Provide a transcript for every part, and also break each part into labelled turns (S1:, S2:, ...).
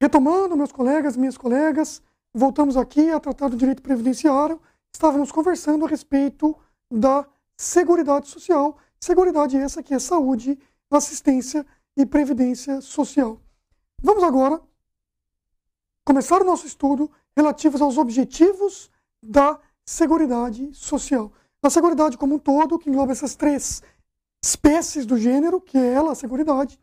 S1: Retomando, meus colegas, minhas colegas, voltamos aqui a tratar do direito previdenciário. Estávamos conversando a respeito da Seguridade Social. Seguridade essa que é saúde, assistência e previdência social. Vamos agora começar o nosso estudo relativos aos objetivos da Seguridade Social. A Seguridade como um todo, que engloba essas três espécies do gênero, que é ela, a Seguridade,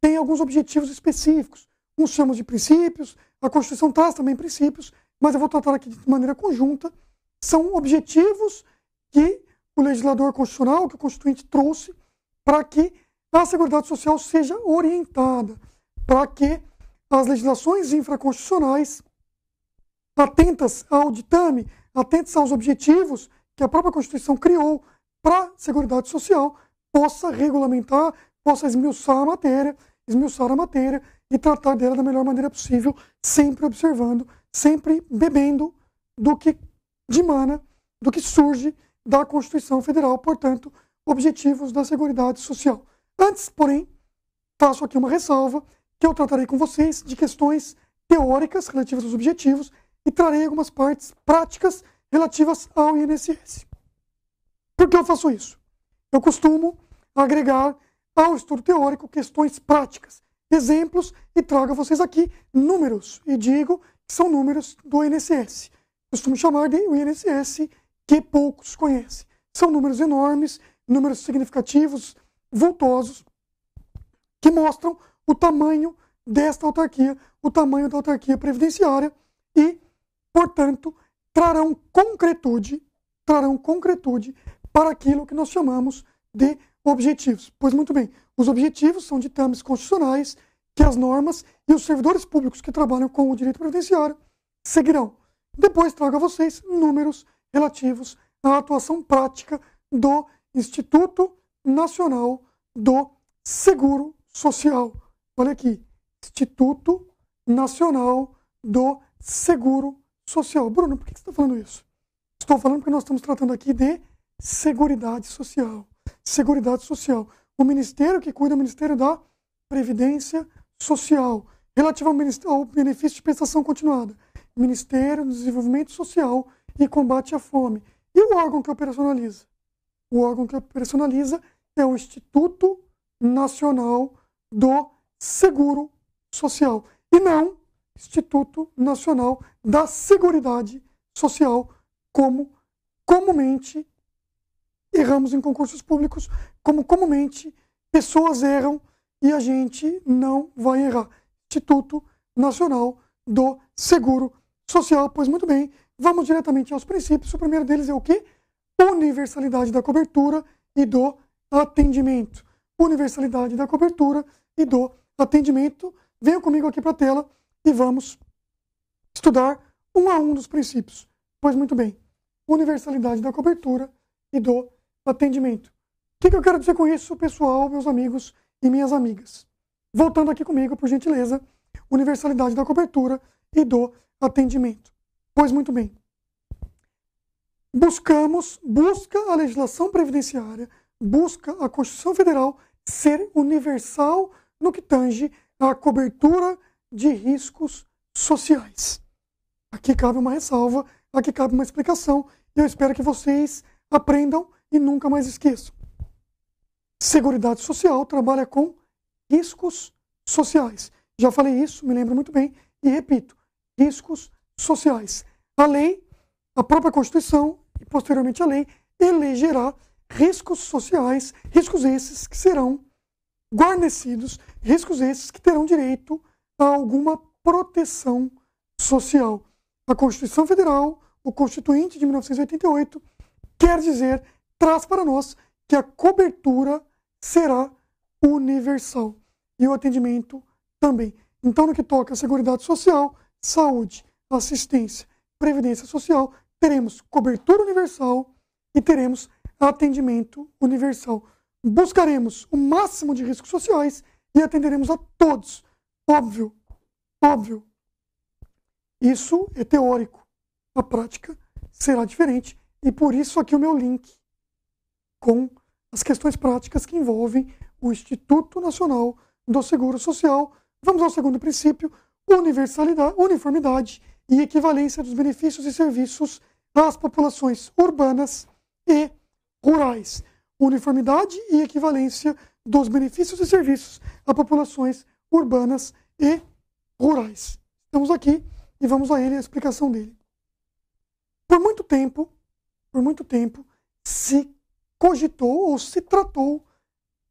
S1: tem alguns objetivos específicos uns chamam de princípios, a Constituição traz também princípios, mas eu vou tratar aqui de maneira conjunta. São objetivos que o legislador constitucional, que o Constituinte trouxe, para que a Seguridade Social seja orientada, para que as legislações infraconstitucionais, atentas ao ditame, atentas aos objetivos que a própria Constituição criou para a Seguridade Social, possa regulamentar, possa esmiuçar a matéria, esmiuçar a matéria e tratar dela da melhor maneira possível, sempre observando, sempre bebendo do que dimana, do que surge da Constituição Federal, portanto, objetivos da Seguridade Social. Antes, porém, faço aqui uma ressalva que eu tratarei com vocês de questões teóricas relativas aos objetivos e trarei algumas partes práticas relativas ao INSS. Por que eu faço isso? Eu costumo agregar ao estudo teórico questões práticas, exemplos e trago a vocês aqui números. E digo que são números do INSS. Costumo chamar de o INSS que poucos conhecem. São números enormes, números significativos, vultosos, que mostram o tamanho desta autarquia, o tamanho da autarquia previdenciária e, portanto, trarão concretude, trarão concretude para aquilo que nós chamamos de objetivos. Pois muito bem, os objetivos são ditames constitucionais que as normas e os servidores públicos que trabalham com o direito previdenciário seguirão. Depois trago a vocês números relativos à atuação prática do Instituto Nacional do Seguro Social. Olha aqui, Instituto Nacional do Seguro Social. Bruno, por que você está falando isso? Estou falando porque nós estamos tratando aqui de Seguridade Social. Seguridade Social. O ministério que cuida é o Ministério da Previdência Social. Relativo ao, ao benefício de prestação continuada, Ministério do Desenvolvimento Social e Combate à Fome. E o órgão que operacionaliza? O órgão que operacionaliza é o Instituto Nacional do Seguro Social e não Instituto Nacional da Seguridade Social, como comumente erramos em concursos públicos, como comumente pessoas erram e a gente não vai errar. Instituto Nacional do Seguro Social. Pois muito bem, vamos diretamente aos princípios. O primeiro deles é o quê? Universalidade da cobertura e do atendimento. Universalidade da cobertura e do atendimento. Venha comigo aqui para a tela e vamos estudar um a um dos princípios. Pois muito bem, universalidade da cobertura e do atendimento. O que, que eu quero dizer com isso, pessoal, meus amigos e minhas amigas? Voltando aqui comigo, por gentileza, universalidade da cobertura e do atendimento. Pois muito bem. Buscamos, busca a legislação previdenciária, busca a Constituição Federal ser universal no que tange à cobertura de riscos sociais. Aqui cabe uma ressalva, aqui cabe uma explicação, e eu espero que vocês aprendam e nunca mais esqueço. Seguridade Social trabalha com riscos sociais. Já falei isso, me lembro muito bem, e repito, riscos sociais. A lei, a própria Constituição e posteriormente a lei elegerá riscos sociais, riscos esses que serão guarnecidos, riscos esses que terão direito a alguma proteção social. A Constituição Federal, o Constituinte de 1988, quer dizer traz para nós que a cobertura será universal e o atendimento também. Então, no que toca à Seguridade Social, saúde, assistência, previdência social, teremos cobertura universal e teremos atendimento universal. Buscaremos o máximo de riscos sociais e atenderemos a todos. Óbvio, óbvio. Isso é teórico. A prática será diferente e por isso aqui o meu link com as questões práticas que envolvem o Instituto Nacional do Seguro Social. Vamos ao segundo princípio, universalidade, uniformidade e equivalência dos benefícios e serviços às populações urbanas e rurais. Uniformidade e equivalência dos benefícios e serviços a populações urbanas e rurais. Estamos aqui e vamos a ele a explicação dele. Por muito tempo, por muito tempo, se cogitou ou se tratou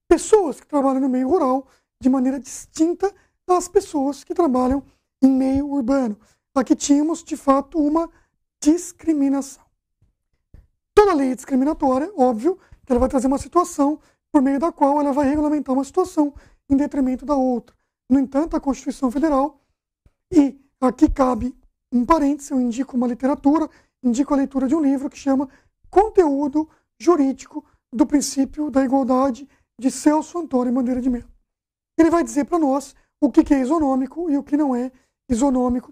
S1: pessoas que trabalham no meio rural de maneira distinta das pessoas que trabalham em meio urbano. Aqui tínhamos, de fato, uma discriminação. Toda lei é discriminatória, óbvio, que ela vai trazer uma situação por meio da qual ela vai regulamentar uma situação em detrimento da outra. No entanto, a Constituição Federal, e aqui cabe um parêntese, eu indico uma literatura, indico a leitura de um livro que chama Conteúdo jurídico do princípio da igualdade de Celso Antônio Bandeira de Mello. Ele vai dizer para nós o que, que é isonômico e o que não é isonômico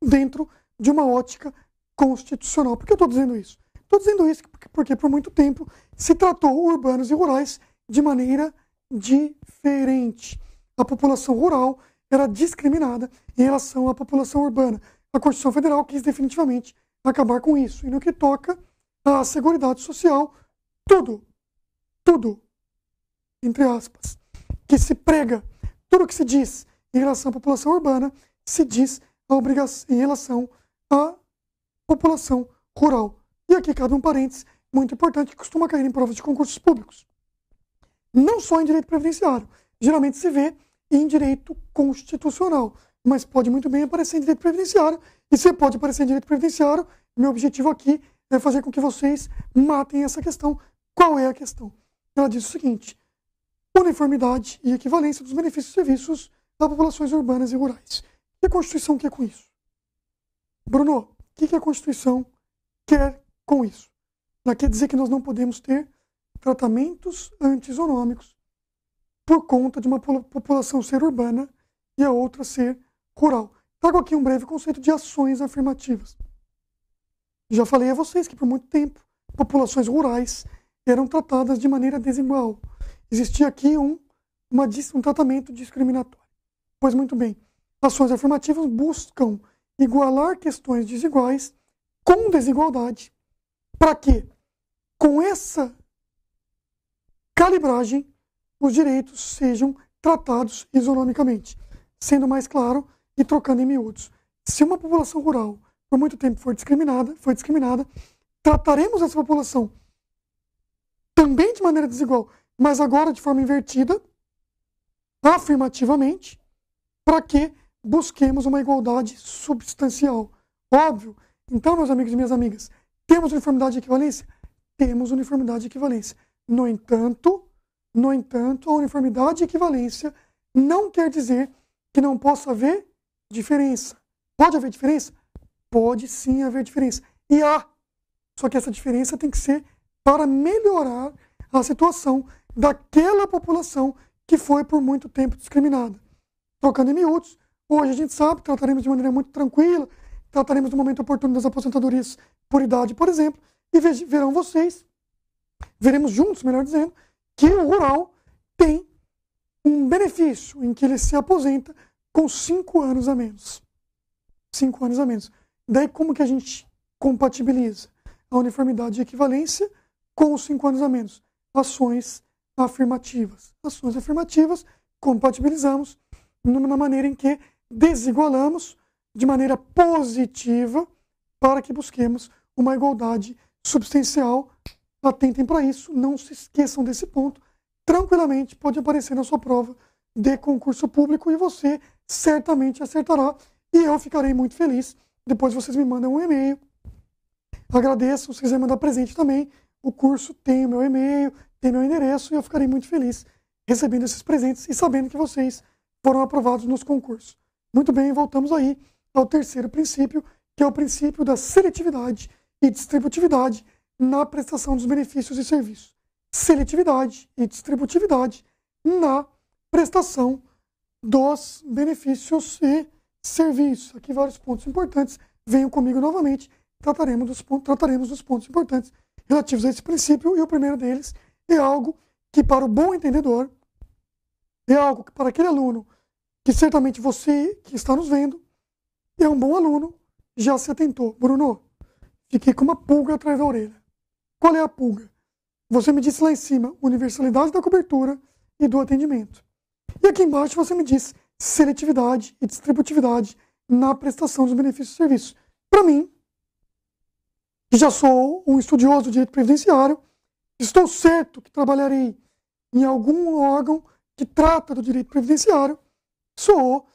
S1: dentro de uma ótica constitucional. Por que eu estou dizendo isso? Estou dizendo isso porque por muito tempo se tratou urbanos e rurais de maneira diferente. A população rural era discriminada em relação à população urbana. A Constituição Federal quis definitivamente acabar com isso. E no que toca da Seguridade Social, tudo, tudo, entre aspas, que se prega, tudo que se diz em relação à população urbana, se diz a obrigação, em relação à população rural. E aqui cabe um parênteses muito importante que costuma cair em provas de concursos públicos. Não só em direito previdenciário, geralmente se vê em direito constitucional, mas pode muito bem aparecer em direito previdenciário. E se pode aparecer em direito previdenciário, meu objetivo aqui é fazer com que vocês matem essa questão. Qual é a questão? Ela diz o seguinte: uniformidade e equivalência dos benefícios e serviços a populações urbanas e rurais. E a Constituição quer com isso? Bruno, o que a Constituição quer com isso? Ela quer dizer que nós não podemos ter tratamentos antisonômicos por conta de uma população ser urbana e a outra ser rural. Trago aqui um breve conceito de ações afirmativas. Já falei a vocês que por muito tempo populações rurais eram tratadas de maneira desigual. Existia aqui um, uma, um tratamento discriminatório. Pois muito bem, ações afirmativas buscam igualar questões desiguais com desigualdade. Para que Com essa calibragem, os direitos sejam tratados isonomicamente. Sendo mais claro e trocando em miúdos. Se uma população rural por muito tempo foi discriminada, foi discriminada. Trataremos essa população também de maneira desigual, mas agora de forma invertida, afirmativamente, para que busquemos uma igualdade substancial. Óbvio. Então, meus amigos e minhas amigas, temos uniformidade e equivalência? Temos uniformidade e equivalência. No entanto, no entanto, a uniformidade e equivalência não quer dizer que não possa haver diferença. Pode haver diferença? pode sim haver diferença. E há. Só que essa diferença tem que ser para melhorar a situação daquela população que foi por muito tempo discriminada. Trocando em miúdos, hoje a gente sabe, trataremos de maneira muito tranquila, trataremos do momento oportuno das aposentadorias por idade, por exemplo, e verão vocês, veremos juntos, melhor dizendo, que o rural tem um benefício em que ele se aposenta com cinco anos a menos. Cinco anos a menos. Daí como que a gente compatibiliza a uniformidade e equivalência com os cinco anos a menos? Ações afirmativas. Ações afirmativas compatibilizamos numa maneira em que desigualamos de maneira positiva para que busquemos uma igualdade substancial. Atentem para isso, não se esqueçam desse ponto. Tranquilamente pode aparecer na sua prova de concurso público e você certamente acertará. E eu ficarei muito feliz depois vocês me mandam um e-mail. Agradeço, se me mandar presente também. O curso tem o meu e-mail, tem meu endereço e eu ficarei muito feliz recebendo esses presentes e sabendo que vocês foram aprovados nos concursos. Muito bem, voltamos aí ao terceiro princípio, que é o princípio da seletividade e distributividade na prestação dos benefícios e serviços. Seletividade e distributividade na prestação dos benefícios e serviços serviço. Aqui vários pontos importantes. Venham comigo novamente, trataremos dos, pontos, trataremos dos pontos importantes relativos a esse princípio. E o primeiro deles é algo que, para o bom entendedor, é algo que, para aquele aluno que certamente você que está nos vendo é um bom aluno, já se atentou. Bruno, fiquei com uma pulga atrás da orelha. Qual é a pulga? Você me disse lá em cima, universalidade da cobertura e do atendimento. E aqui embaixo você me disse seletividade e distributividade na prestação dos benefícios e serviços. Para mim, que já sou um estudioso do direito previdenciário, estou certo que trabalharei em algum órgão que trata do direito previdenciário, soou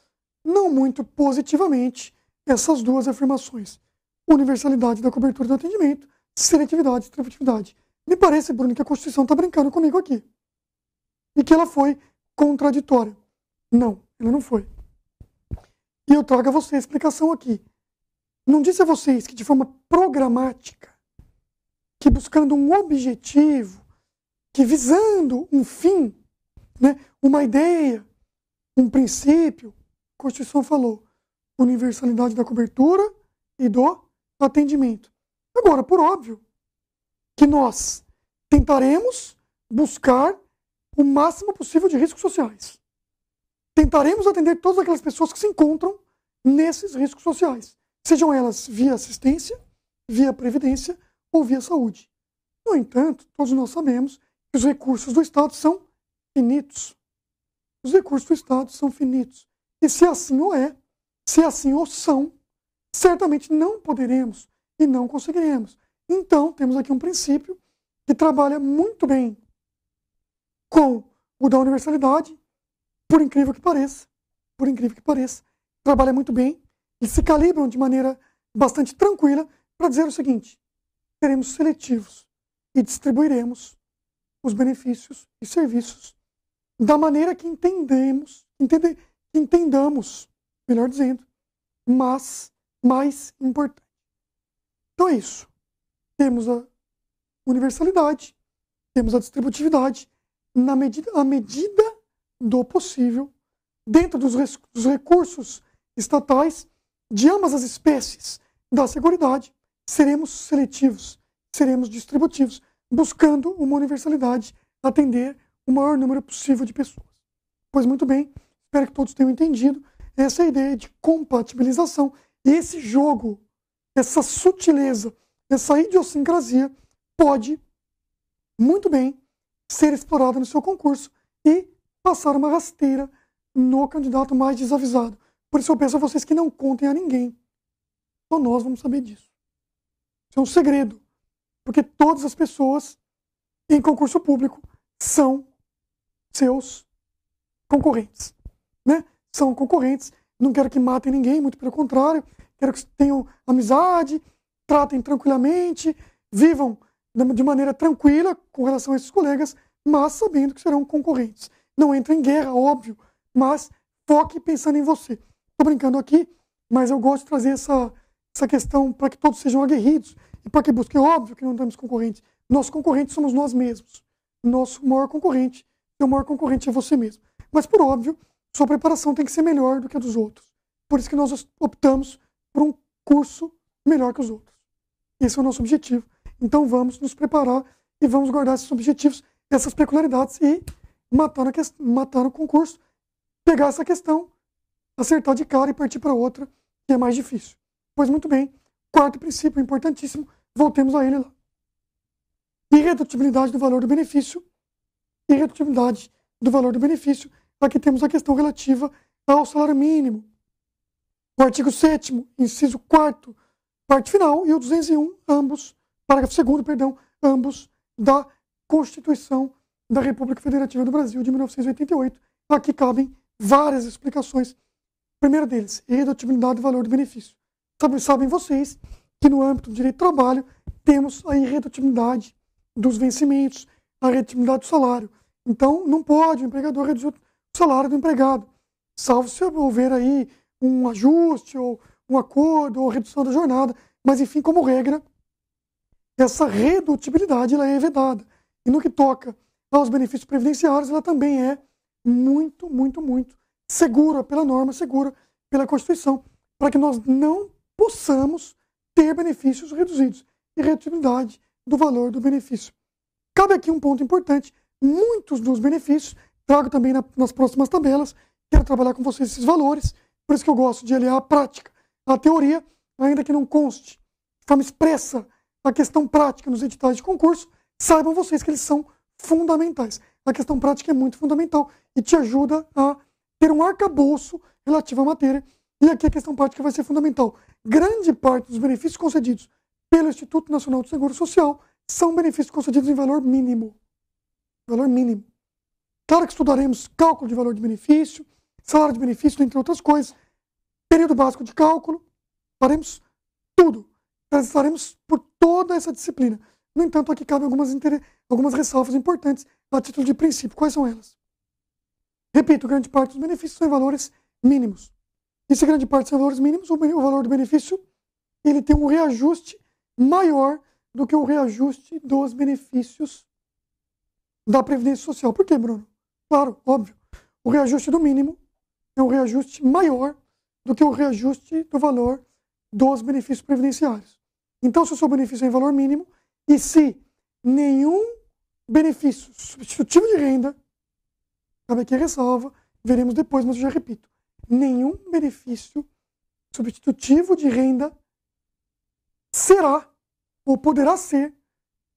S1: não muito positivamente essas duas afirmações. Universalidade da cobertura do atendimento, seletividade e distributividade. Me parece, Bruno, que a Constituição está brincando comigo aqui. E que ela foi contraditória. Não. Ele não foi. E eu trago a você a explicação aqui. Não disse a vocês que de forma programática, que buscando um objetivo, que visando um fim, né, uma ideia, um princípio, a Constituição falou universalidade da cobertura e do atendimento. Agora, por óbvio, que nós tentaremos buscar o máximo possível de riscos sociais tentaremos atender todas aquelas pessoas que se encontram nesses riscos sociais, sejam elas via assistência, via previdência ou via saúde. No entanto, todos nós sabemos que os recursos do Estado são finitos. Os recursos do Estado são finitos. E se assim o é, se assim o são, certamente não poderemos e não conseguiremos. Então, temos aqui um princípio que trabalha muito bem com o da universalidade por incrível que pareça, por incrível que pareça, trabalha muito bem, eles se calibram de maneira bastante tranquila para dizer o seguinte: seremos seletivos e distribuiremos os benefícios e serviços da maneira que entendemos, entende, entendamos, melhor dizendo, mas mais importante. Então é isso. Temos a universalidade, temos a distributividade, na medida, à medida do possível, dentro dos, dos recursos estatais de ambas as espécies da Seguridade, seremos seletivos, seremos distributivos, buscando uma universalidade, atender o maior número possível de pessoas. Pois muito bem, espero que todos tenham entendido essa ideia de compatibilização, esse jogo, essa sutileza, essa idiosincrasia pode muito bem ser explorada no seu concurso e passar uma rasteira no candidato mais desavisado. Por isso eu peço a vocês que não contem a ninguém. Só nós vamos saber disso. Isso é um segredo. Porque todas as pessoas em concurso público são seus concorrentes. Né? São concorrentes. Não quero que matem ninguém, muito pelo contrário. Quero que tenham amizade, tratem tranquilamente, vivam de maneira tranquila com relação a esses colegas, mas sabendo que serão concorrentes. Não entra em guerra, óbvio, mas foque pensando em você. Estou brincando aqui, mas eu gosto de trazer essa, essa questão para que todos sejam aguerridos e para que busquem. É óbvio que não temos concorrentes. Nossos concorrentes somos nós mesmos. Nosso maior concorrente, seu maior concorrente é você mesmo. Mas, por óbvio, sua preparação tem que ser melhor do que a dos outros. Por isso que nós optamos por um curso melhor que os outros. Esse é o nosso objetivo. Então vamos nos preparar e vamos guardar esses objetivos, essas peculiaridades e mataram, que, mataram o concurso, pegar essa questão, acertar de cara e partir para outra, que é mais difícil. Pois muito bem, quarto princípio importantíssimo, voltemos a ele lá. Irredutibilidade do valor do benefício. Irredutibilidade do valor do benefício. Aqui temos a questão relativa ao salário mínimo. O artigo 7 inciso 4 parte final, e o 201, ambos, parágrafo 2 perdão, ambos da Constituição da República Federativa do Brasil de 1988. Tá, aqui cabem várias explicações. primeiro deles, redutibilidade e valor do benefício. Sabem, sabem vocês que no âmbito do direito do trabalho temos a irredutibilidade dos vencimentos, a redutibilidade do salário. Então, não pode o empregador reduzir o salário do empregado, salvo se houver aí um ajuste ou um acordo ou redução da jornada, mas enfim, como regra, essa redutibilidade ela é vedada. E no que toca aos então, benefícios previdenciários, ela também é muito, muito, muito segura pela norma, segura pela Constituição, para que nós não possamos ter benefícios reduzidos e reduzibilidade do valor do benefício. Cabe aqui um ponto importante: muitos dos benefícios, trago também na, nas próximas tabelas, quero trabalhar com vocês esses valores, por isso que eu gosto de aliar a prática a teoria, ainda que não conste de forma expressa a questão prática nos editais de concurso, saibam vocês que eles são fundamentais. A questão prática é muito fundamental e te ajuda a ter um arcabouço relativo à matéria. E aqui a questão prática vai ser fundamental. Grande parte dos benefícios concedidos pelo Instituto Nacional do Seguro Social são benefícios concedidos em valor mínimo. Valor mínimo. Claro que estudaremos cálculo de valor de benefício, salário de benefício, entre outras coisas, período básico de cálculo, faremos tudo. Estaremos por toda essa disciplina. No entanto, aqui cabem algumas, algumas ressalvas importantes a título de princípio. Quais são elas? Repito, grande parte dos benefícios são em valores mínimos. E se grande parte são em valores mínimos, o, o valor do benefício ele tem um reajuste maior do que o reajuste dos benefícios da Previdência Social. Por quê, Bruno? Claro, óbvio. O reajuste do mínimo é um reajuste maior do que o reajuste do valor dos benefícios previdenciários. Então, se o seu benefício é em valor mínimo, e se nenhum benefício substitutivo de renda, sabe aqui ressalva, veremos depois, mas eu já repito, nenhum benefício substitutivo de renda será ou poderá ser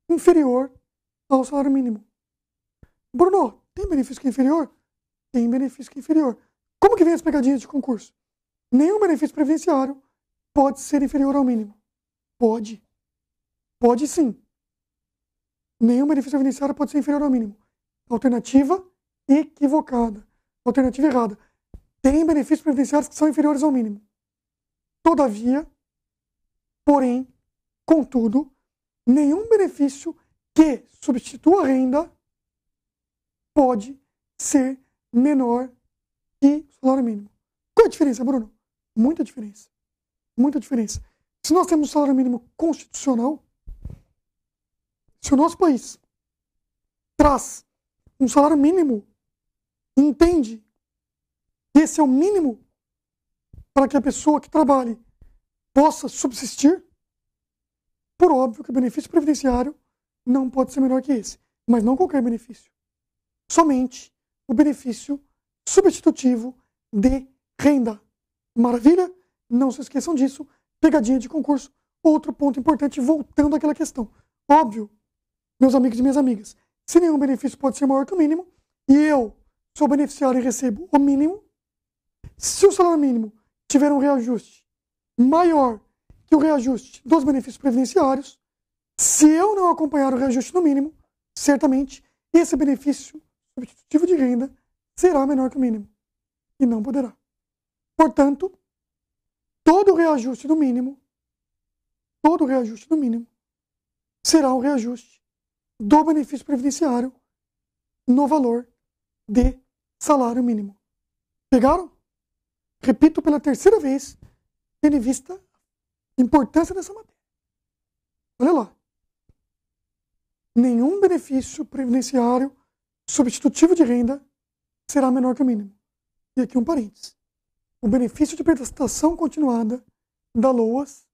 S1: inferior ao salário mínimo. Bruno, tem benefício que é inferior? Tem benefício que é inferior. Como que vem as pegadinhas de concurso? Nenhum benefício previdenciário pode ser inferior ao mínimo. Pode. Pode sim. Nenhum benefício previdenciário pode ser inferior ao mínimo. Alternativa equivocada. Alternativa errada. Tem benefícios previdenciários que são inferiores ao mínimo. Todavia, porém, contudo, nenhum benefício que substitua a renda pode ser menor que o salário mínimo. Qual é a diferença, Bruno? Muita diferença. Muita diferença. Se nós temos um salário mínimo constitucional, se o nosso país traz um salário mínimo, entende que esse é o mínimo para que a pessoa que trabalhe possa subsistir, por óbvio que o benefício previdenciário não pode ser menor que esse, mas não qualquer benefício. Somente o benefício substitutivo de renda. Maravilha? Não se esqueçam disso. Pegadinha de concurso. Outro ponto importante, voltando àquela questão. Óbvio meus amigos e minhas amigas. Se nenhum benefício pode ser maior que o mínimo, e eu sou beneficiário e recebo o mínimo, se o salário mínimo tiver um reajuste maior que o reajuste dos benefícios previdenciários, se eu não acompanhar o reajuste no mínimo, certamente esse benefício substitutivo de renda será menor que o mínimo e não poderá. Portanto, todo reajuste do mínimo, todo reajuste do mínimo será um reajuste do benefício previdenciário no valor de salário mínimo. Pegaram? Repito pela terceira vez, tendo em vista a importância dessa matéria. Olha lá. Nenhum benefício previdenciário substitutivo de renda será menor que o mínimo. E aqui um parênteses. O benefício de prestação continuada da LOAS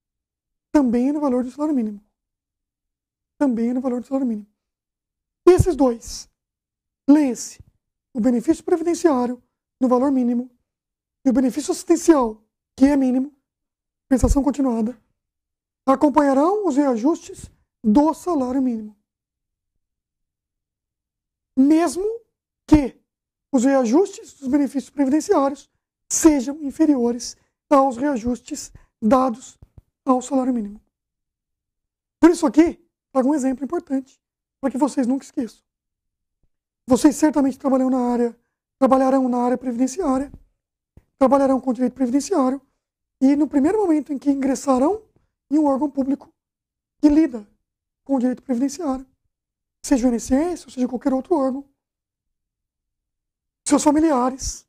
S1: também é no valor do salário mínimo. Também é no valor do salário mínimo. Esses dois, leia-se o benefício previdenciário no valor mínimo e o benefício assistencial, que é mínimo, pensação continuada, acompanharão os reajustes do salário mínimo. Mesmo que os reajustes dos benefícios previdenciários sejam inferiores aos reajustes dados ao salário mínimo. Por isso aqui, trago um exemplo importante para que vocês nunca esqueçam. Vocês certamente trabalham na área, trabalharão na área previdenciária, trabalharão com direito previdenciário, e no primeiro momento em que ingressarão em um órgão público que lida com o direito previdenciário, seja o INSS, ou seja qualquer outro órgão, seus familiares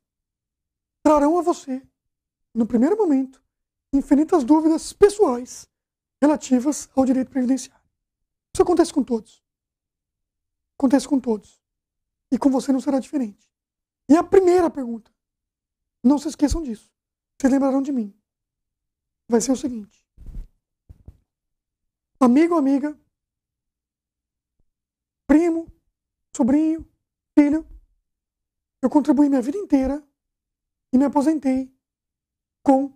S1: trarão a você, no primeiro momento, infinitas dúvidas pessoais relativas ao direito previdenciário. Isso acontece com todos. Acontece com todos. E com você não será diferente. E a primeira pergunta. Não se esqueçam disso. Vocês lembrarão de mim. Vai ser o seguinte. Amigo, amiga, primo, sobrinho, filho, eu contribuí minha vida inteira e me aposentei com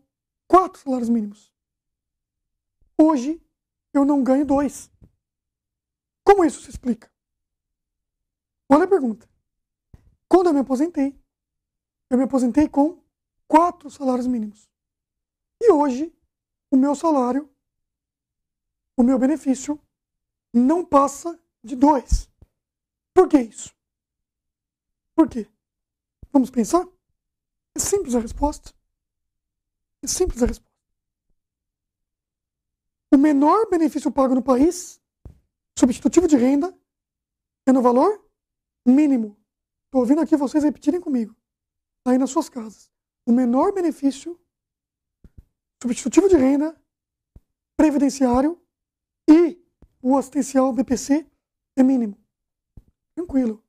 S1: quatro salários mínimos. Hoje eu não ganho dois. Como isso se explica? Olha a pergunta. Quando eu me aposentei, eu me aposentei com quatro salários mínimos. E hoje, o meu salário, o meu benefício, não passa de dois. Por que isso? Por quê? Vamos pensar? É simples a resposta. É simples a resposta. O menor benefício pago no país, substitutivo de renda, é no valor mínimo. Estou ouvindo aqui vocês repetirem comigo. Tá aí nas suas casas. O menor benefício substitutivo de renda, previdenciário e o assistencial BPC é mínimo. Tranquilo.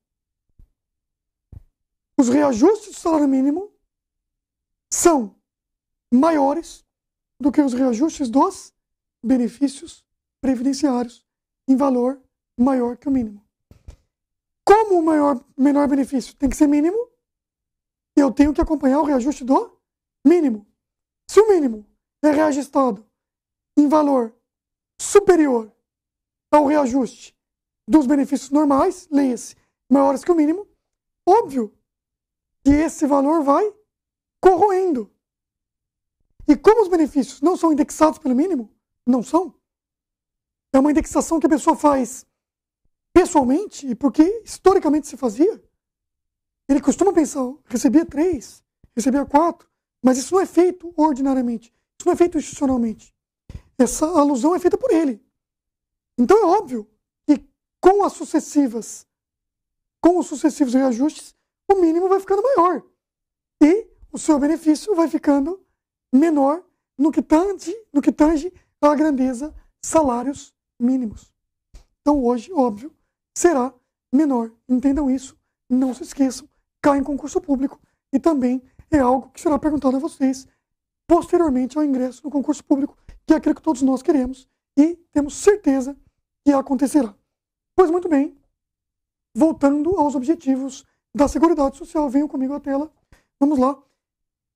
S1: Os reajustes do salário mínimo são maiores do que os reajustes dos benefícios previdenciários em valor maior que o mínimo. Como o maior, menor benefício tem que ser mínimo, eu tenho que acompanhar o reajuste do mínimo. Se o mínimo é reajustado em valor superior ao reajuste dos benefícios normais, leia-se, maiores que o mínimo, óbvio que esse valor vai corroendo. E como os benefícios não são indexados pelo mínimo, não são, é uma indexação que a pessoa faz pessoalmente e porque historicamente se fazia, ele costuma pensar, recebia três, recebia quatro, mas isso não é feito ordinariamente, isso não é feito institucionalmente. Essa alusão é feita por ele. Então é óbvio que com as sucessivas, com os sucessivos reajustes, o mínimo vai ficando maior e o seu benefício vai ficando menor no que tange, no que tange à grandeza salários mínimos. Então hoje, óbvio, será menor. Entendam isso, não se esqueçam, cai em concurso público e também é algo que será perguntado a vocês posteriormente ao ingresso no concurso público, que é aquilo que todos nós queremos e temos certeza que acontecerá. Pois muito bem, voltando aos objetivos da Seguridade Social, venham comigo à tela. Vamos lá.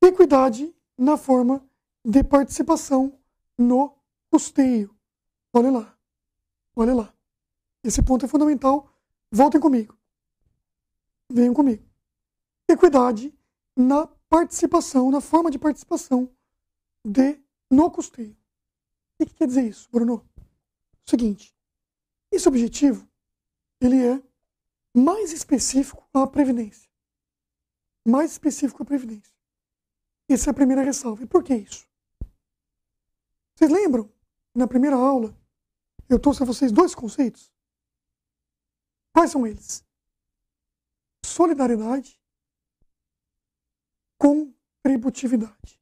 S1: Equidade na forma de participação no custeio. Olha lá. Olha lá. Esse ponto é fundamental. Voltem comigo. Venham comigo. Equidade na participação, na forma de participação de no custeio. O que quer dizer isso, Bruno? Seguinte, esse objetivo ele é mais específico à previdência. Mais específico à previdência. Essa é a primeira ressalva. E por que isso? Vocês lembram? Na primeira aula, eu trouxe a vocês dois conceitos. Quais são eles? Solidariedade, contributividade.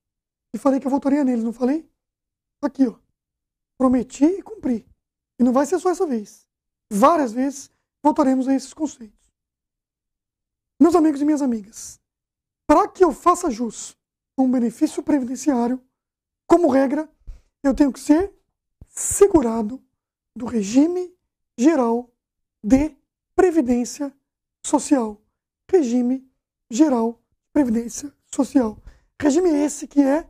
S1: E falei que eu votaria neles, não falei? Aqui, ó. Prometi e cumpri. E não vai ser só essa vez. Várias vezes voltaremos a esses conceitos. Meus amigos e minhas amigas, para que eu faça jus a um benefício previdenciário, como regra, eu tenho que ser segurado do regime geral de Previdência Social. Regime Geral Previdência Social. Regime esse que é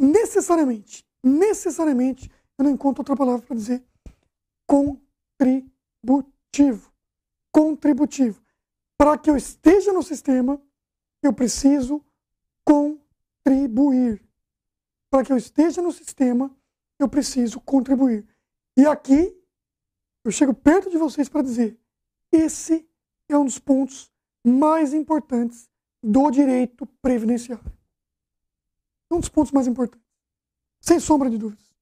S1: necessariamente, necessariamente, eu não encontro outra palavra para dizer contributivo. Contributivo. Para que eu esteja no sistema, eu preciso contribuir. Para que eu esteja no sistema, eu preciso contribuir. E aqui eu chego perto de vocês para dizer: esse é um dos pontos mais importantes do direito previdenciário. É um dos pontos mais importantes. Sem sombra de dúvidas.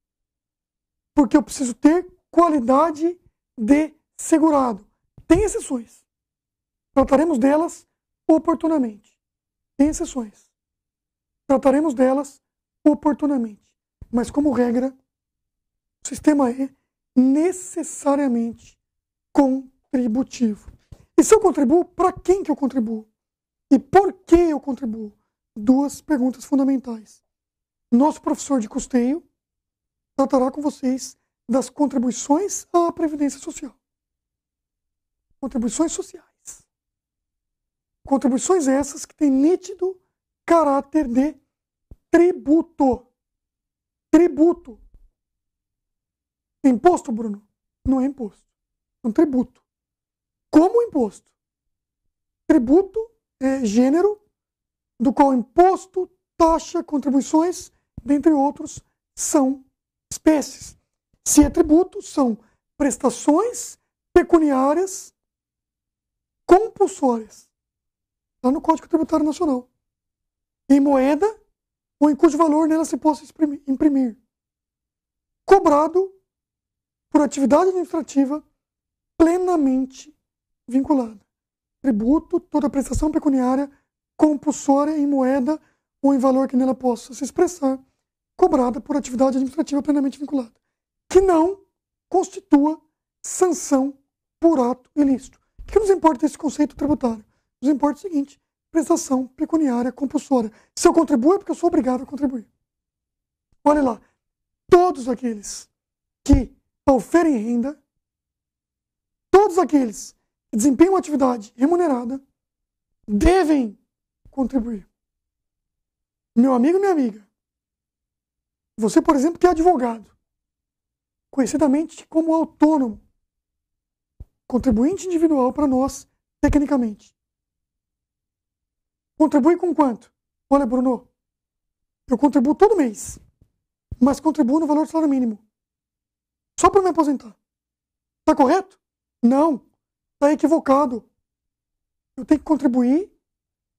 S1: Porque eu preciso ter qualidade de segurado. Tem exceções. Trataremos delas oportunamente. Tem exceções. Trataremos delas oportunamente. Mas, como regra, o sistema é necessariamente contributivo. E se eu contribuo, para quem que eu contribuo? E por que eu contribuo? Duas perguntas fundamentais. Nosso professor de custeio tratará com vocês das contribuições à Previdência Social. Contribuições sociais. Contribuições essas que têm nítido caráter de tributo. Tributo. É imposto, Bruno, não é imposto. É um tributo. Como imposto? Tributo é gênero do qual imposto, taxa, contribuições, dentre outros, são espécies. Se é tributo, são prestações pecuniárias compulsórias. Está no Código Tributário Nacional. Em moeda ou em cujo valor nela se possa imprimir. Cobrado por atividade administrativa plenamente vinculada. Tributo, toda prestação pecuniária compulsória em moeda ou em valor que nela possa se expressar, cobrada por atividade administrativa plenamente vinculada, que não constitua sanção por ato ilícito. O que nos importa esse conceito tributário? Nos importa o seguinte: prestação pecuniária compulsória. Se eu contribuo é porque eu sou obrigado a contribuir. Olha lá, todos aqueles que para oferem renda, todos aqueles que desempenham uma atividade remunerada devem contribuir. Meu amigo, minha amiga, você, por exemplo, que é advogado, conhecidamente como autônomo, contribuinte individual para nós, tecnicamente. Contribui com quanto? Olha, Bruno, eu contribuo todo mês, mas contribuo no valor do salário mínimo só para me aposentar. Está correto? Não. Está equivocado. Eu tenho que contribuir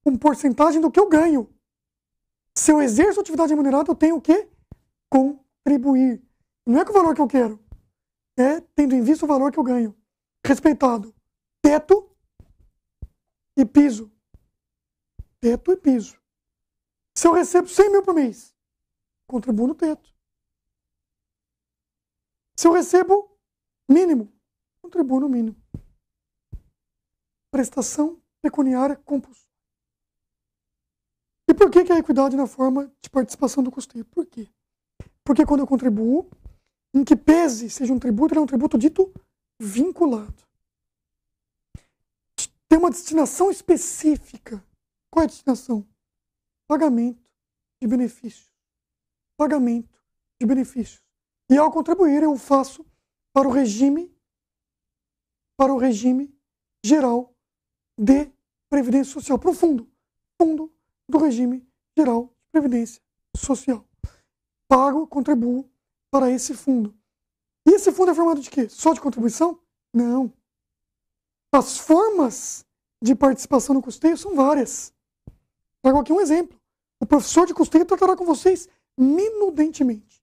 S1: com porcentagem do que eu ganho. Se eu exerço atividade remunerada, eu tenho que contribuir. Não é com o valor que eu quero. É tendo em vista o valor que eu ganho. Respeitado. Teto e piso. Teto e piso. Se eu recebo 100 mil por mês, contribuo no teto. Se eu recebo mínimo, contribuo no mínimo. Prestação pecuniária compulsória. E por que, que a equidade na forma de participação do custeio? Por quê? Porque quando eu contribuo, em que pese seja um tributo, ele é um tributo dito vinculado. Tem uma destinação específica. Qual é a destinação? Pagamento de benefícios. Pagamento de benefícios. E ao contribuir, eu faço para o regime para o regime geral de previdência social profundo, fundo do regime geral de previdência social. Pago, contribuo para esse fundo. E esse fundo é formado de quê? Só de contribuição? Não. As formas de participação no custeio são várias. Trago aqui um exemplo. O professor de custeio tratará com vocês minudentemente.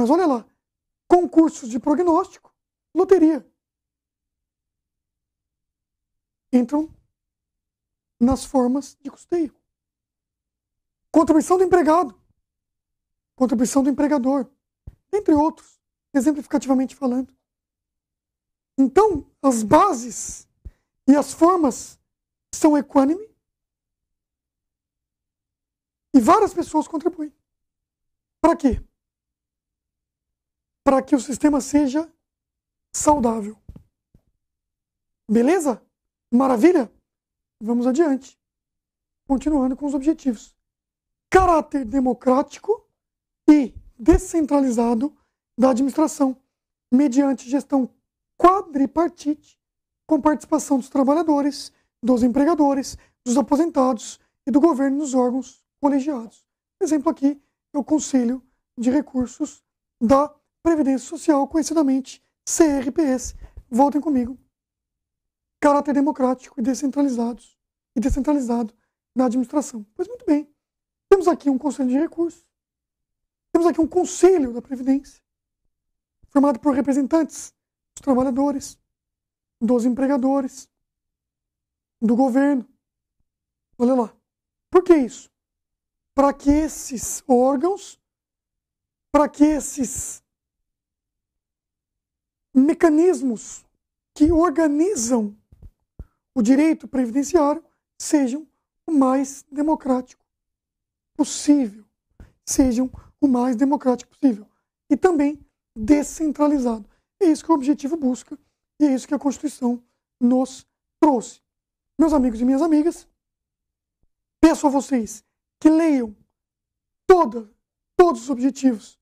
S1: Mas olha lá, concursos de prognóstico, loteria. Entram nas formas de custeio. Contribuição do empregado, contribuição do empregador, entre outros, exemplificativamente falando. Então, as bases e as formas são equânime e várias pessoas contribuem. Para quê? para que o sistema seja saudável. Beleza? Maravilha? Vamos adiante. Continuando com os objetivos. Caráter democrático e descentralizado da administração, mediante gestão quadripartite, com participação dos trabalhadores, dos empregadores, dos aposentados e do governo nos órgãos colegiados. Exemplo aqui é o Conselho de Recursos da Previdência Social, conhecidamente CRPS. Voltem comigo. Caráter democrático e descentralizado, e descentralizado na administração. Pois muito bem. Temos aqui um conselho de recursos. Temos aqui um conselho da Previdência, formado por representantes dos trabalhadores, dos empregadores, do governo. Olha lá. Por que isso? Para que esses órgãos, para que esses mecanismos que organizam o direito previdenciário sejam o mais democrático possível, sejam o mais democrático possível e também descentralizado. É isso que o objetivo busca e é isso que a Constituição nos trouxe. Meus amigos e minhas amigas, peço a vocês que leiam toda, todos os objetivos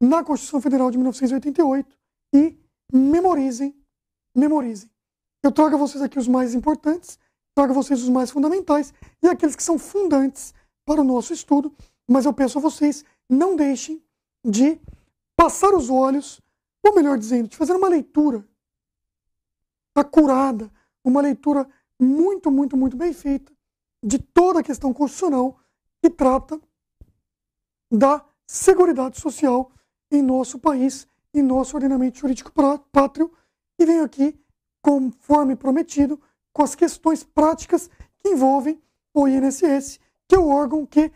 S1: na Constituição Federal de 1988 e memorizem, memorizem. Eu trago a vocês aqui os mais importantes, trago a vocês os mais fundamentais e aqueles que são fundantes para o nosso estudo, mas eu peço a vocês não deixem de passar os olhos, ou melhor dizendo, de fazer uma leitura acurada, uma leitura muito, muito, muito bem feita de toda a questão constitucional que trata da Seguridade Social em nosso país em nosso ordenamento jurídico pátrio e venho aqui, conforme prometido, com as questões práticas que envolvem o INSS, que é o órgão que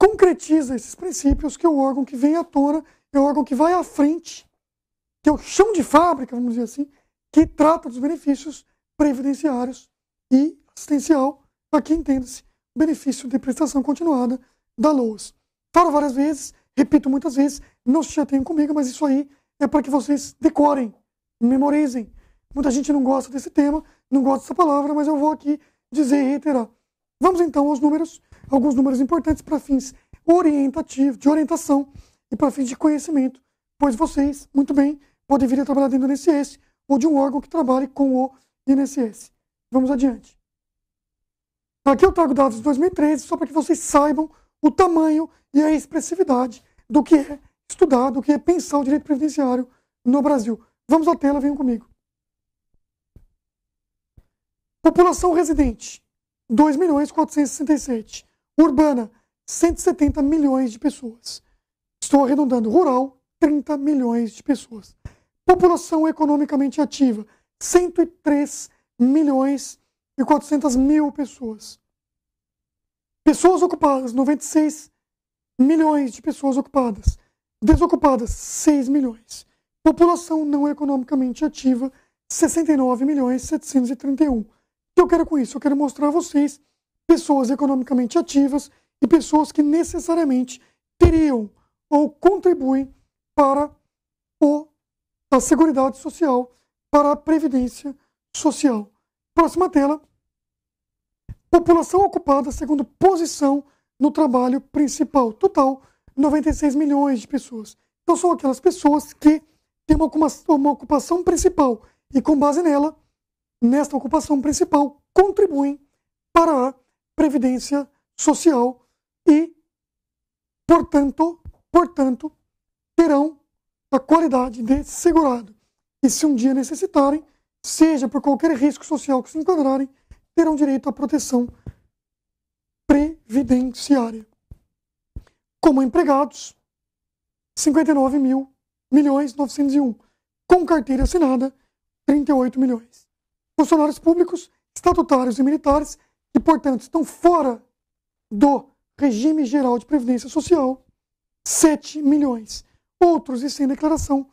S1: concretiza esses princípios, que é o órgão que vem à tona, é o órgão que vai à frente, que é o chão de fábrica, vamos dizer assim, que trata dos benefícios previdenciários e assistencial, aqui entenda-se, benefício de prestação continuada da LOAS. Falo várias vezes, repito muitas vezes, não se chateiam comigo, mas isso aí é para que vocês decorem, memorizem. Muita gente não gosta desse tema, não gosta dessa palavra, mas eu vou aqui dizer e reiterar. Vamos então aos números, alguns números importantes para fins orientativos, de orientação e para fins de conhecimento, pois vocês, muito bem, podem vir a trabalhar dentro do INSS ou de um órgão que trabalhe com o INSS. Vamos adiante. Aqui eu trago dados de 2013, só para que vocês saibam o tamanho e a expressividade do que é estudar, do que é pensar o direito previdenciário no Brasil. Vamos à tela, venham comigo. População residente, 2 milhões 467. Urbana, 170 milhões de pessoas. Estou arredondando. Rural, 30 milhões de pessoas. População economicamente ativa, 103 milhões e 400 mil pessoas. Pessoas ocupadas, 96 milhões de pessoas ocupadas. Desocupadas, 6 milhões. População não economicamente ativa, 69 milhões 731. O que eu quero com isso? Eu quero mostrar a vocês pessoas economicamente ativas e pessoas que necessariamente teriam ou contribuem para o, a Seguridade Social, para a Previdência Social. Próxima tela. População ocupada, segundo posição no trabalho principal. Total, 96 milhões de pessoas. Então, são aquelas pessoas que têm uma, ocupação principal e, com base nela, nesta ocupação principal, contribuem para a previdência social e, portanto, portanto, terão a qualidade de segurado. E se um dia necessitarem, seja por qualquer risco social que se enquadrarem, terão direito à proteção previdenciária. Como empregados, 59 mil milhões 901. Com carteira assinada, 38 milhões. Funcionários públicos, estatutários e militares, que, portanto, estão fora do regime geral de previdência social, 7 milhões. Outros e sem declaração,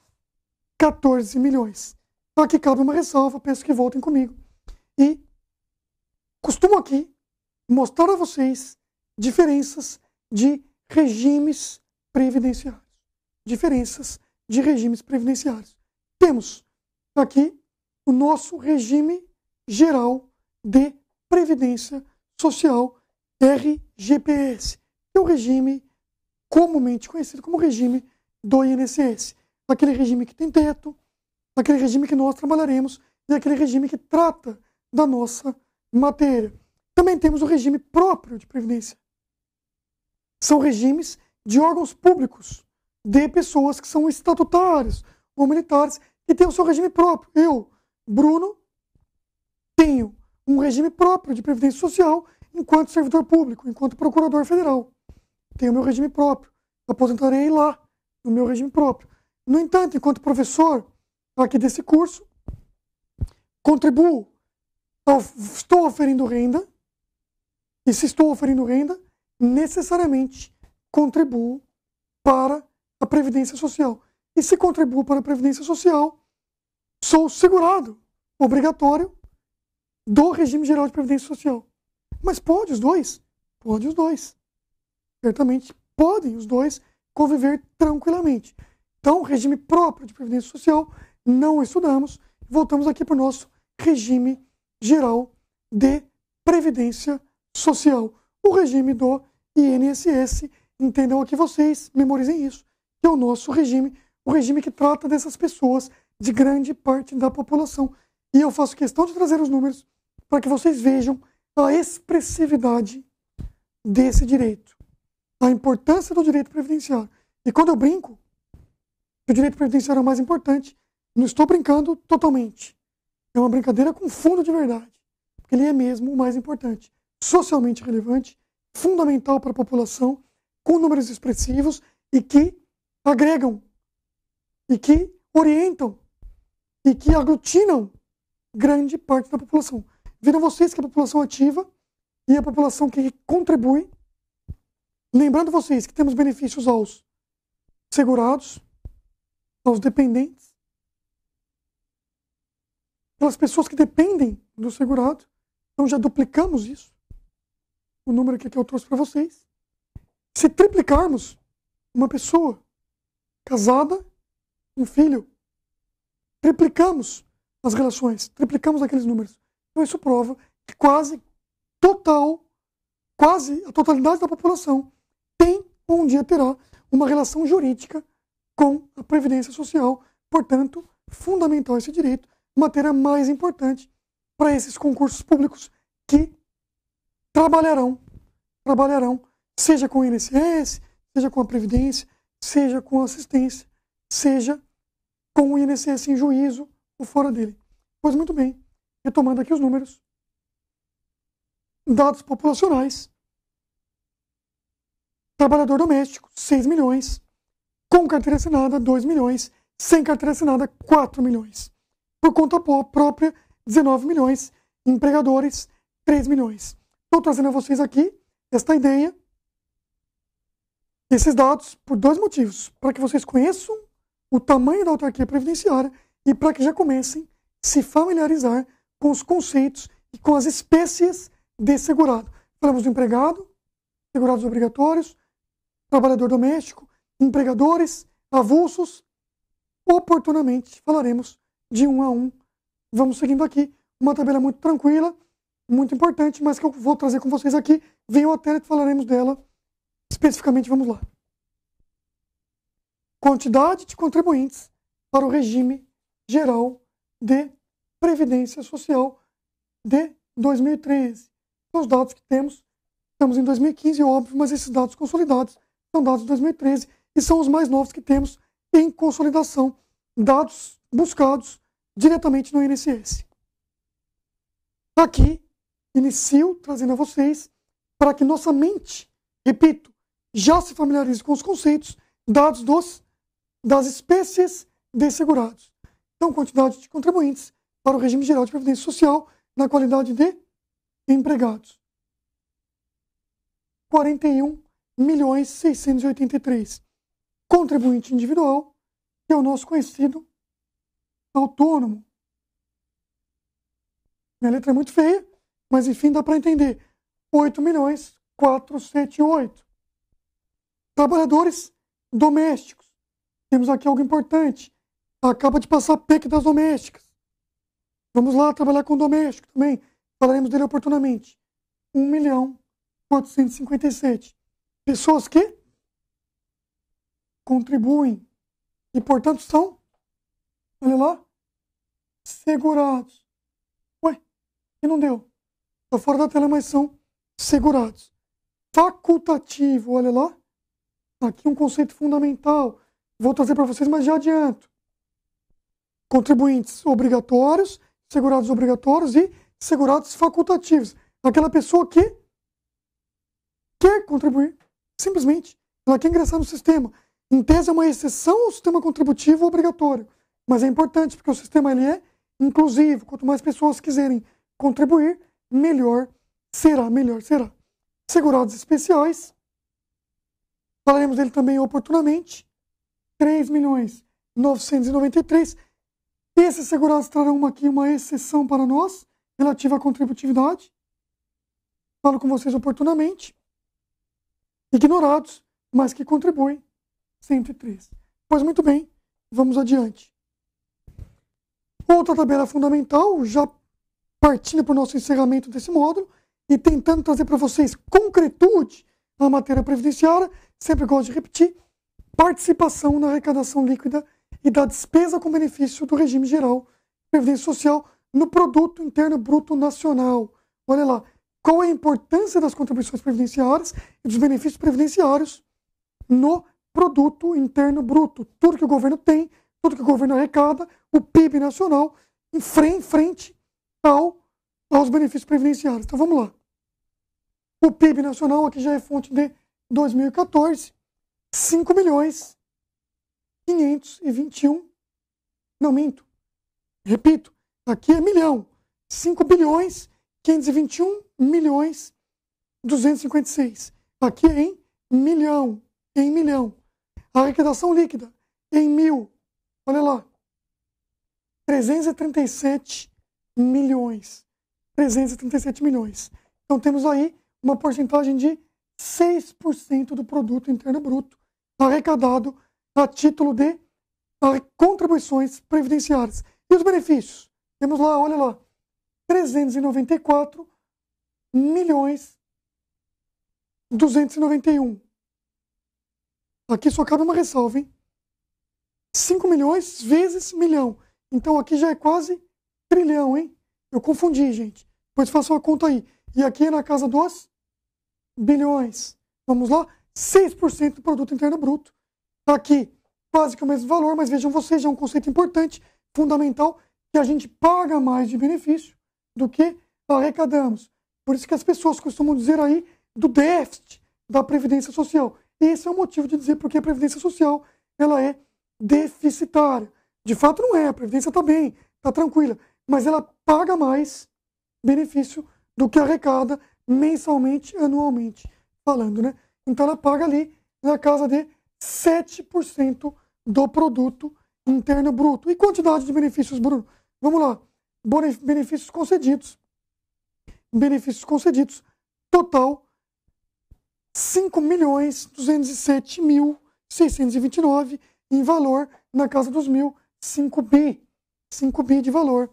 S1: 14 milhões. Aqui cabe uma ressalva, peço que voltem comigo. E costumo aqui mostrar a vocês diferenças de regimes previdenciários. Diferenças de regimes previdenciários. Temos aqui o nosso regime geral de previdência social RGPS, que é o regime comumente conhecido como regime do INSS. Aquele regime que tem teto, aquele regime que nós trabalharemos e aquele regime que trata da nossa matéria. Também temos o regime próprio de previdência. São regimes de órgãos públicos, de pessoas que são estatutárias ou militares, e têm o seu regime próprio. Eu, Bruno, tenho um regime próprio de previdência social enquanto servidor público, enquanto procurador federal. Tenho meu regime próprio. Aposentarei lá, no meu regime próprio. No entanto, enquanto professor aqui desse curso, contribuo então, estou oferindo renda, e se estou oferindo renda, necessariamente contribuo para a Previdência Social. E se contribuo para a Previdência Social, sou segurado obrigatório do regime geral de Previdência Social. Mas pode os dois? Pode os dois. Certamente podem os dois conviver tranquilamente. Então, regime próprio de Previdência Social, não estudamos, voltamos aqui para o nosso regime Geral de Previdência Social, o regime do INSS. Entendam aqui vocês, memorizem isso, que é o nosso regime, o regime que trata dessas pessoas, de grande parte da população. E eu faço questão de trazer os números para que vocês vejam a expressividade desse direito, a importância do direito previdenciário. E quando eu brinco que o direito previdenciário é o mais importante, não estou brincando totalmente. É uma brincadeira com fundo de verdade, porque ele é mesmo o mais importante, socialmente relevante, fundamental para a população, com números expressivos e que agregam, e que orientam, e que aglutinam grande parte da população. Viram vocês que a população ativa e a população que contribui. Lembrando vocês que temos benefícios aos segurados, aos dependentes, pelas pessoas que dependem do segurado. Então já duplicamos isso. O número que eu trouxe para vocês. Se triplicarmos uma pessoa casada, um filho, triplicamos as relações, triplicamos aqueles números. Então isso prova que quase total, quase a totalidade da população tem ou um dia terá uma relação jurídica com a previdência social, portanto, fundamental esse direito matéria mais importante para esses concursos públicos que trabalharão, trabalharão, seja com o INSS, seja com a Previdência, seja com a assistência, seja com o INSS em juízo ou fora dele. Pois muito bem, retomando aqui os números, dados populacionais, trabalhador doméstico, 6 milhões, com carteira assinada, 2 milhões, sem carteira assinada, 4 milhões por conta própria, 19 milhões, empregadores, 3 milhões. Estou trazendo a vocês aqui esta ideia, esses dados, por dois motivos. Para que vocês conheçam o tamanho da autarquia previdenciária e para que já comecem a se familiarizar com os conceitos e com as espécies de segurado. Falamos do empregado, segurados obrigatórios, trabalhador doméstico, empregadores, avulsos. Oportunamente falaremos de um a um. Vamos seguindo aqui. Uma tabela muito tranquila, muito importante, mas que eu vou trazer com vocês aqui. Venham até tela e falaremos dela especificamente. Vamos lá. Quantidade de contribuintes para o regime geral de Previdência Social de 2013. São os dados que temos. Estamos em 2015, óbvio, mas esses dados consolidados são dados de 2013 e são os mais novos que temos em consolidação. Dados buscados diretamente no INSS. Aqui, inicio trazendo a vocês para que nossa mente, repito, já se familiarize com os conceitos dados dos, das espécies de segurados. Então, quantidade de contribuintes para o regime geral de previdência social na qualidade de empregados. 41 milhões 683. Contribuinte individual, que é o nosso conhecido Tá autônomo. Minha letra é muito feia, mas enfim, dá para entender. 8 milhões 478. Trabalhadores domésticos. Temos aqui algo importante. Acaba de passar a PEC das domésticas. Vamos lá trabalhar com doméstico também. Falaremos dele oportunamente. 1 milhão 457. Pessoas que contribuem e, portanto, são, olha lá, segurados. Ué, e não deu. tá fora da tela, mas são segurados. Facultativo, olha lá. Aqui um conceito fundamental. Vou trazer para vocês, mas já adianto. Contribuintes obrigatórios, segurados obrigatórios e segurados facultativos. Aquela pessoa que quer contribuir, simplesmente, ela quer ingressar no sistema. Em tese, é uma exceção ao sistema contributivo obrigatório. Mas é importante, porque o sistema ele é inclusivo, quanto mais pessoas quiserem contribuir, melhor será, melhor será. Segurados especiais, falaremos dele também oportunamente, 3 milhões 993. Esses segurados trarão aqui uma exceção para nós, relativa à contributividade. Falo com vocês oportunamente. Ignorados, mas que contribuem, 103. Pois muito bem, vamos adiante. Outra tabela fundamental, já partindo para o nosso encerramento desse módulo e tentando trazer para vocês concretude na matéria previdenciária, sempre gosto de repetir, participação na arrecadação líquida e da despesa com benefício do regime geral de previdência social no produto interno bruto nacional. Olha lá, qual é a importância das contribuições previdenciárias e dos benefícios previdenciários no produto interno bruto, tudo que o governo tem tudo que o governo arrecada, o PIB nacional, em frente ao, aos benefícios previdenciários. Então vamos lá. O PIB nacional aqui já é fonte de 2014, 5 milhões 521. Não minto. Repito, aqui é milhão. 5 bilhões 521 milhões 256. Aqui é em milhão, em milhão. A arrecadação líquida em mil Olha lá. 337 milhões. 337 milhões. Então temos aí uma porcentagem de 6% do produto interno bruto arrecadado a título de contribuições previdenciárias. E os benefícios? Temos lá, olha lá, 394 milhões 291. Aqui só cabe uma ressalva, hein? 5 milhões vezes milhão. Então aqui já é quase trilhão, hein? Eu confundi, gente. pois faça uma conta aí. E aqui é na casa dos bilhões. Vamos lá? 6% do produto interno bruto. Está aqui quase que o mesmo valor, mas vejam vocês, é um conceito importante, fundamental, que a gente paga mais de benefício do que arrecadamos. Por isso que as pessoas costumam dizer aí do déficit da Previdência Social. Esse é o motivo de dizer porque a Previdência Social ela é deficitária. De fato, não é. A Previdência está bem, está tranquila. Mas ela paga mais benefício do que arrecada mensalmente, anualmente, falando, né? Então, ela paga ali na casa de 7% do produto interno bruto. E quantidade de benefícios, Bruno? Vamos lá. Benefícios concedidos. Benefícios concedidos. Total, 5 milhões 207 mil 629 em valor na casa dos mil, 5 bi, 5 bi de valor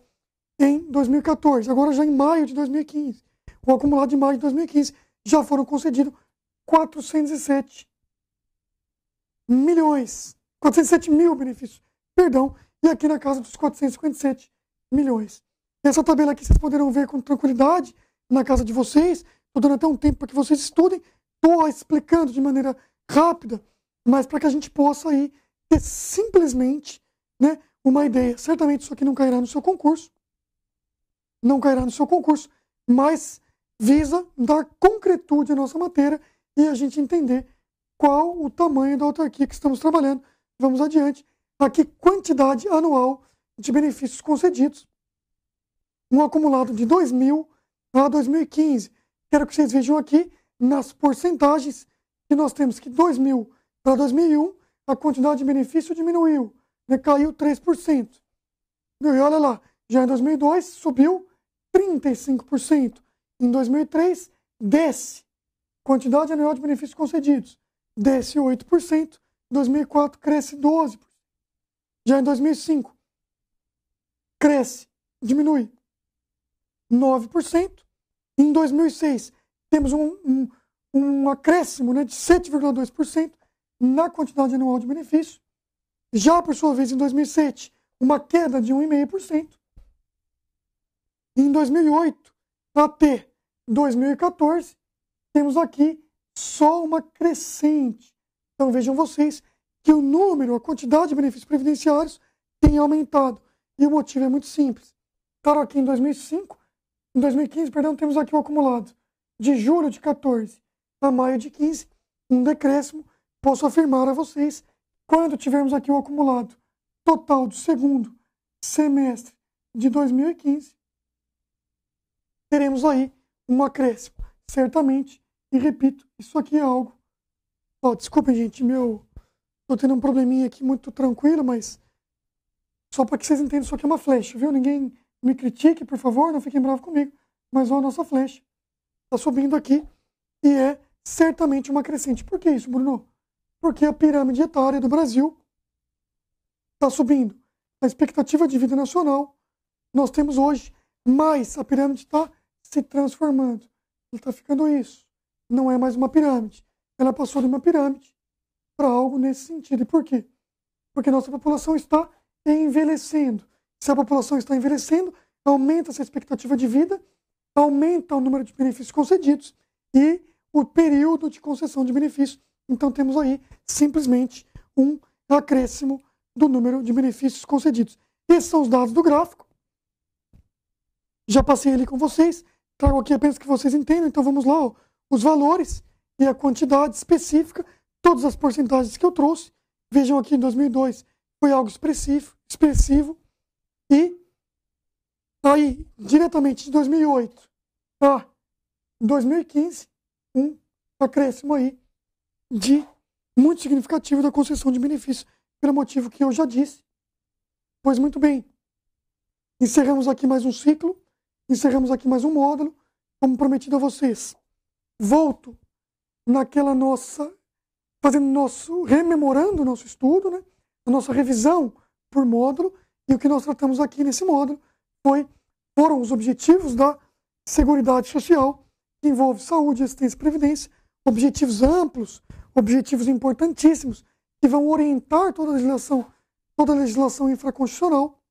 S1: em 2014. Agora já em maio de 2015, o acumulado de maio de 2015, já foram concedidos 407 milhões, 407 mil benefícios, perdão, e aqui na casa dos 457 milhões. Essa tabela aqui vocês poderão ver com tranquilidade na casa de vocês. Estou dando até um tempo para que vocês estudem. Estou explicando de maneira rápida, mas para que a gente possa aí é simplesmente né, uma ideia. Certamente isso aqui não cairá no seu concurso, não cairá no seu concurso, mas visa dar concretude à nossa matéria e a gente entender qual o tamanho da autarquia que estamos trabalhando. Vamos adiante. Aqui, quantidade anual de benefícios concedidos, um acumulado de 2000 a 2015. Quero que vocês vejam aqui nas porcentagens que nós temos que 2000 para 2001 a quantidade de benefício diminuiu, né, caiu 3%. E olha lá, já em 2002 subiu 35%. Em 2003, desce. Quantidade anual de benefícios concedidos, desce 8%. Em 2004, cresce 12%. Já em 2005, cresce, diminui 9%. Em 2006, temos um, um, um acréscimo né, de 7,2% na quantidade anual de benefício. Já, por sua vez, em 2007, uma queda de 1,5%. Em 2008 até 2014, temos aqui só uma crescente. Então vejam vocês que o número, a quantidade de benefícios previdenciários tem aumentado. E o motivo é muito simples. Claro, tá aqui em 2005, em 2015, perdão, temos aqui o acumulado de julho de 14 a maio de 15, um decréscimo posso afirmar a vocês, quando tivermos aqui o acumulado total do segundo semestre de 2015, teremos aí um acréscimo, certamente. E repito, isso aqui é algo. Oh, desculpem, gente, meu. estou tendo um probleminha aqui muito tranquilo, mas. Só para que vocês entendam, isso aqui é uma flecha, viu? Ninguém me critique, por favor, não fiquem bravos comigo. Mas olha a nossa flecha está subindo aqui e é certamente uma crescente. Por que isso, Bruno? porque a pirâmide etária do Brasil está subindo. A expectativa de vida nacional, nós temos hoje, mas a pirâmide está se transformando. Ela está ficando isso. Não é mais uma pirâmide. Ela passou de uma pirâmide para algo nesse sentido. E por quê? Porque nossa população está envelhecendo. Se a população está envelhecendo, aumenta essa expectativa de vida, aumenta o número de benefícios concedidos e o período de concessão de benefícios então temos aí simplesmente um acréscimo do número de benefícios concedidos. Esses são os dados do gráfico. Já passei ali com vocês. Trago aqui apenas que vocês entendam. Então vamos lá, ó. os valores e a quantidade específica, todas as porcentagens que eu trouxe. Vejam aqui em 2002 foi algo expressivo, expressivo. E aí, diretamente de 2008 a 2015, um acréscimo aí de muito significativo da concessão de benefícios, pelo motivo que eu já disse. Pois muito bem, encerramos aqui mais um ciclo, encerramos aqui mais um módulo, como prometido a vocês. Volto naquela nossa, fazendo nosso, rememorando o nosso estudo, né? a nossa revisão por módulo, e o que nós tratamos aqui nesse módulo foi, foram os objetivos da Seguridade Social, que envolve saúde, assistência e previdência, objetivos amplos, objetivos importantíssimos, que vão orientar toda a legislação, toda a legislação infraconstitucional,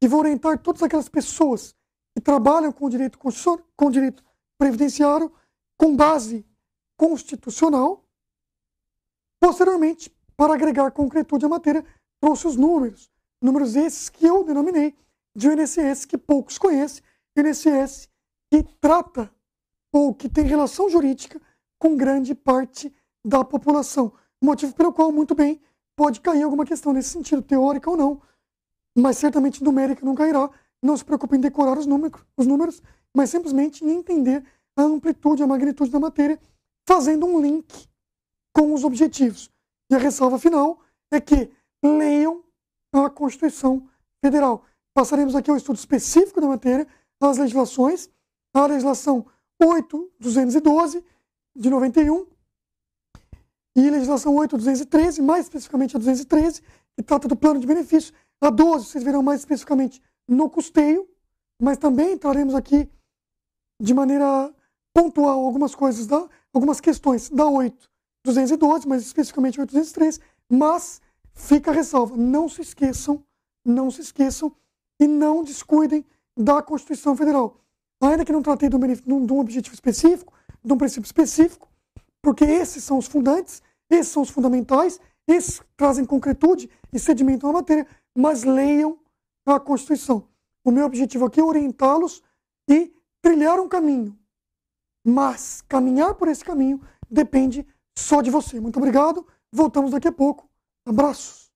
S1: que vão orientar todas aquelas pessoas que trabalham com o direito, com o direito previdenciário com base constitucional. Posteriormente, para agregar concretude à matéria, trouxe os números. Números esses que eu denominei de um INSS que poucos conhecem, INSS que trata ou que tem relação jurídica com grande parte da população. Motivo pelo qual, muito bem, pode cair alguma questão nesse sentido, teórica ou não, mas certamente numérica não cairá. Não se preocupe em decorar os, número, os números, mas simplesmente em entender a amplitude, a magnitude da matéria, fazendo um link com os objetivos. E a ressalva final é que leiam a Constituição Federal. Passaremos aqui ao estudo específico da matéria, as legislações, a legislação 8.212, de 91 e legislação 8213, mais especificamente a 213, que trata do plano de benefícios. A 12, vocês verão mais especificamente no custeio, mas também traremos aqui de maneira pontual algumas coisas, da, algumas questões da 8.212, 212, mas especificamente 8.213, mas fica a ressalva, não se esqueçam, não se esqueçam e não descuidem da Constituição Federal. Ainda que não tratei de um, de um objetivo específico, de um princípio específico, porque esses são os fundantes, esses são os fundamentais, esses trazem concretude e sedimentam a matéria, mas leiam a Constituição. O meu objetivo aqui é orientá-los e trilhar um caminho. Mas caminhar por esse caminho depende só de você. Muito obrigado. Voltamos daqui a pouco. Abraços.